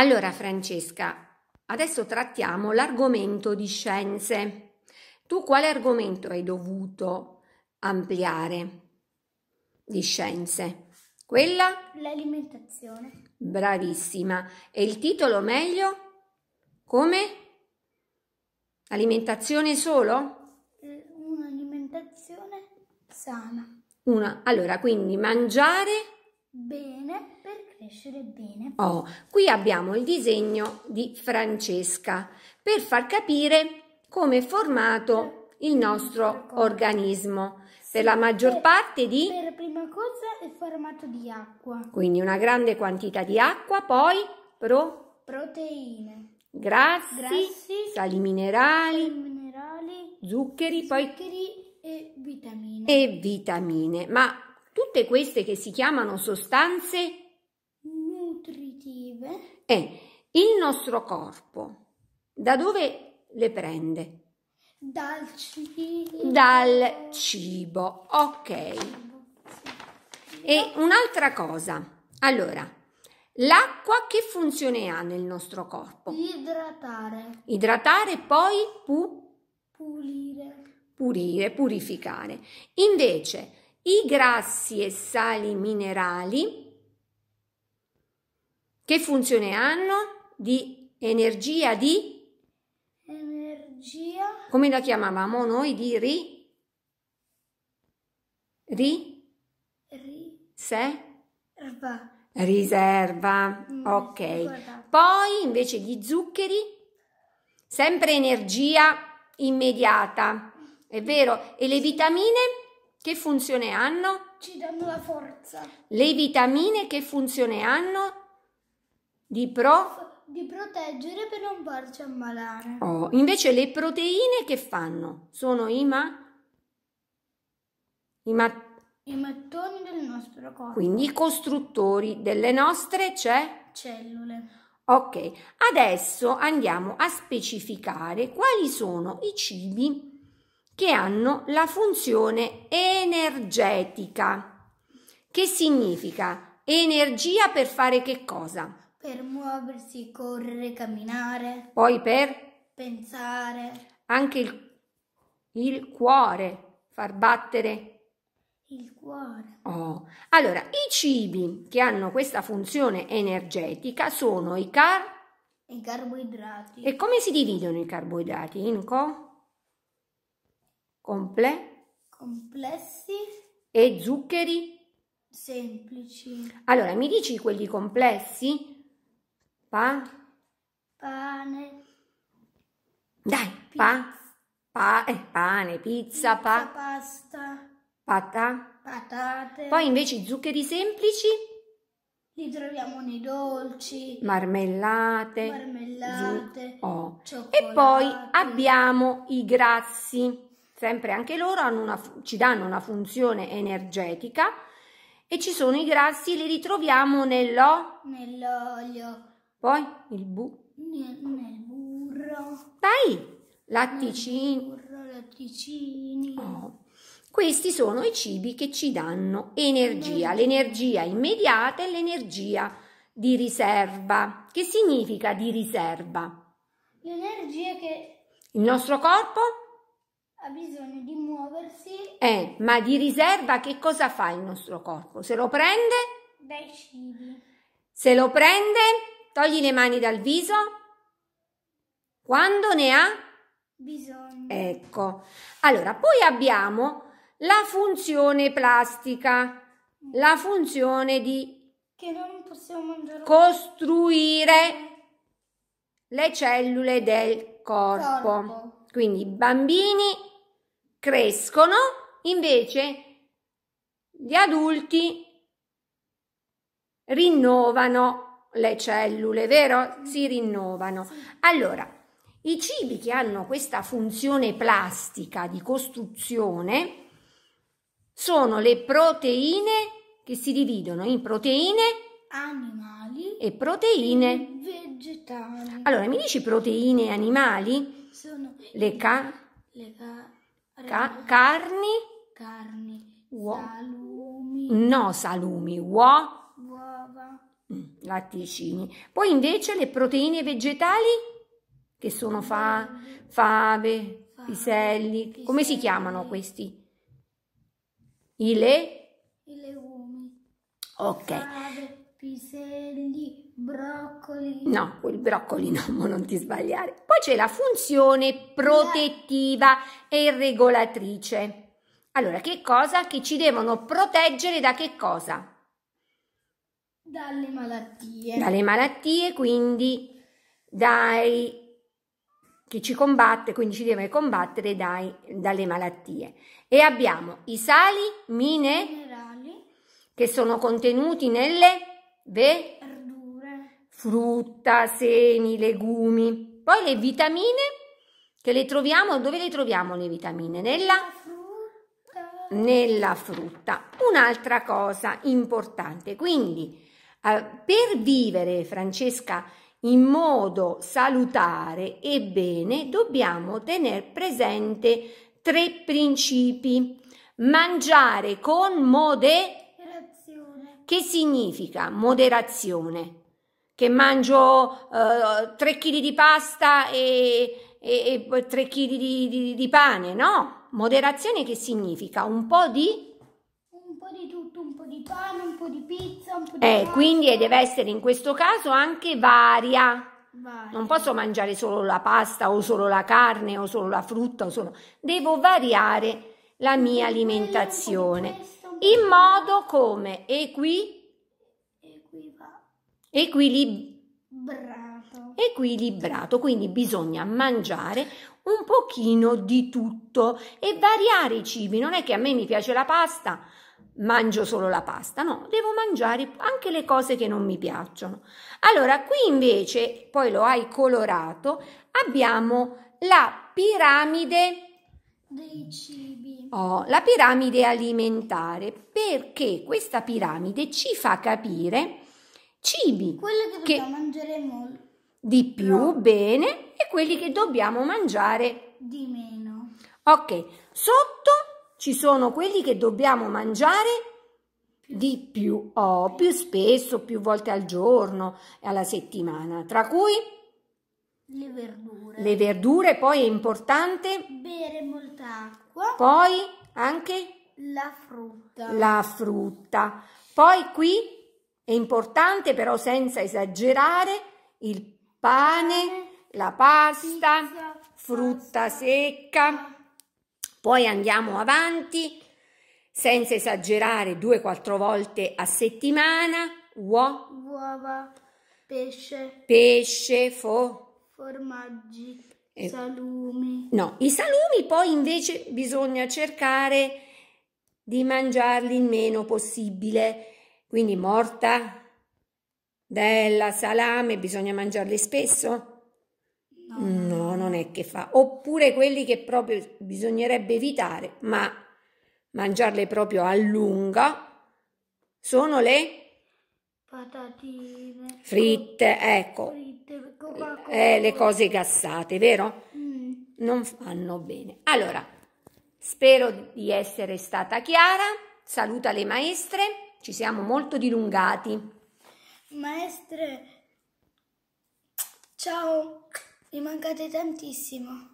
Allora Francesca, adesso trattiamo l'argomento di scienze. Tu quale argomento hai dovuto ampliare di scienze? Quella? L'alimentazione. Bravissima. E il titolo meglio? Come? Alimentazione solo? Eh, un'alimentazione sana. Una. Allora, quindi mangiare bene perché crescere bene. Oh, qui abbiamo il disegno di Francesca per far capire come è formato il nostro organismo. Per la maggior parte di... Per prima cosa è formato di acqua. Quindi una grande quantità di acqua, poi pro... Proteine. Grassi, grassi sali minerali, minerali zuccheri, zuccheri, poi... E vitamine. e vitamine. Ma tutte queste che si chiamano sostanze è il nostro corpo da dove le prende? Dal cibo. Dal cibo, ok. E un'altra cosa, allora, l'acqua che funzione ha nel nostro corpo? Idratare. Idratare poi pu pulire. Pulire, purificare. Invece, i grassi e sali minerali che funzione hanno? Di energia di? Energia. Come la chiamavamo noi? Di ri? Ri? Ri. Se? Riserva. Riserva. Mm, ok. Guarda. Poi invece gli zuccheri? Sempre energia immediata. È vero. E le vitamine? Che funzione hanno? Ci danno la forza. Le vitamine che funzione hanno? Di pro? Di proteggere per non farci ammalare. Oh, invece le proteine che fanno? Sono i ma... I, ma... I mattoni del nostro corpo. Quindi i costruttori delle nostre c'è? Cioè? Cellule. Ok, adesso andiamo a specificare quali sono i cibi che hanno la funzione energetica. Che significa energia per fare che cosa? Per muoversi, correre, camminare. Poi per pensare. Anche il, il cuore, far battere. Il cuore. Oh. Allora, i cibi che hanno questa funzione energetica sono i car... I carboidrati. E come si dividono i carboidrati? In co... Comple... Complessi. E zuccheri? Semplici. Allora, mi dici quelli complessi? Pa? Pane. Dai, pa? pa eh, pane, pizza, pizza pa? Pasta. Patà? Patate. Poi invece i zuccheri semplici? Li troviamo nei dolci. Marmellate. Marmellate. Oh. E poi abbiamo i grassi. Sempre anche loro una, ci danno una funzione energetica e ci sono i grassi, li ritroviamo nello... Nell'olio poi il bu. Nel, nel burro. Dai! Latticini. Burro, latticini. Oh. Questi sono i cibi che ci danno energia, l'energia immediata e l'energia di riserva. Che significa di riserva? L'energia che... Il nostro corpo? Ha bisogno di muoversi. Eh, ma di riserva che cosa fa il nostro corpo? Se lo prende? Dai cibi. Se lo prende? Togli le mani dal viso. Quando ne ha bisogno. Ecco. Allora, poi abbiamo la funzione plastica, la funzione di che non possiamo costruire le cellule del corpo. corpo. Quindi i bambini crescono, invece gli adulti rinnovano le cellule, vero? Si rinnovano. Allora, i cibi che hanno questa funzione plastica di costruzione sono le proteine che si dividono in proteine animali e proteine vegetali. Allora, mi dici proteine animali? Sono le, ca- le ca- ca- carni, carni, uo- salumi. No, salumi, uova latticini. Poi invece le proteine vegetali che sono fa, fave, piselli, come si chiamano questi? I le? I legumi. Ok. Fave, piselli, broccoli. No, quel broccoli no, non ti sbagliare. Poi c'è la funzione protettiva e regolatrice. Allora, che cosa? Che ci devono proteggere da che cosa? Dalle malattie. Dalle malattie, quindi dai che ci combatte, quindi ci deve combattere dai, dalle malattie. E abbiamo i sali mine, minerali che sono contenuti nelle ve, verdure, frutta, semi, legumi. Poi le vitamine che le troviamo, dove le troviamo le vitamine? Nella frutta. Nella frutta. Un'altra cosa importante, quindi eh, per vivere, Francesca, in modo salutare e bene, dobbiamo tenere presente tre principi. Mangiare con moderazione. Che significa moderazione? Che mangio uh, 3 kg di pasta e, e, e 3 kg di, di, di pane? No, moderazione che significa un po' di pane, un po' di pizza, un po' di... Eh, pane. quindi deve essere in questo caso anche varia. Varia. Non posso mangiare solo la pasta o solo la carne o solo la frutta o solo... Devo variare la mia alimentazione in modo come equi... equilibrato. equilibrato. Quindi bisogna mangiare un pochino di tutto e variare i cibi. Non è che a me mi piace la pasta, mangio solo la pasta, no, devo mangiare anche le cose che non mi piacciono. Allora, qui invece, poi lo hai colorato, abbiamo la piramide dei cibi. Oh, la piramide alimentare, perché questa piramide ci fa capire cibi quello che dobbiamo che... mangiare molto di più, no. bene, e quelli che dobbiamo mangiare di meno. Ok, sotto ci sono quelli che dobbiamo mangiare di più, oh, più spesso, più volte al giorno e alla settimana, tra cui le verdure. Le verdure, poi è importante bere molta acqua. Poi anche la frutta. La frutta. Poi qui è importante però senza esagerare il pane, la pasta, frutta secca. Poi andiamo avanti, senza esagerare, 2 quattro volte a settimana. Uo, uova, pesce, pesce, fo, formaggi, eh, salumi. No, i salumi poi invece bisogna cercare di mangiarli il meno possibile. Quindi morta, della salame, bisogna mangiarli spesso? No, non è che fa. Oppure quelli che proprio bisognerebbe evitare, ma mangiarle proprio a lungo, sono le patatine fritte, ecco, fritte, eh, le cose gassate, vero? Mm. Non fanno bene. Allora, spero di essere stata chiara. Saluta le maestre, ci siamo molto dilungati. Maestre, ciao, mi mancate tantissimo.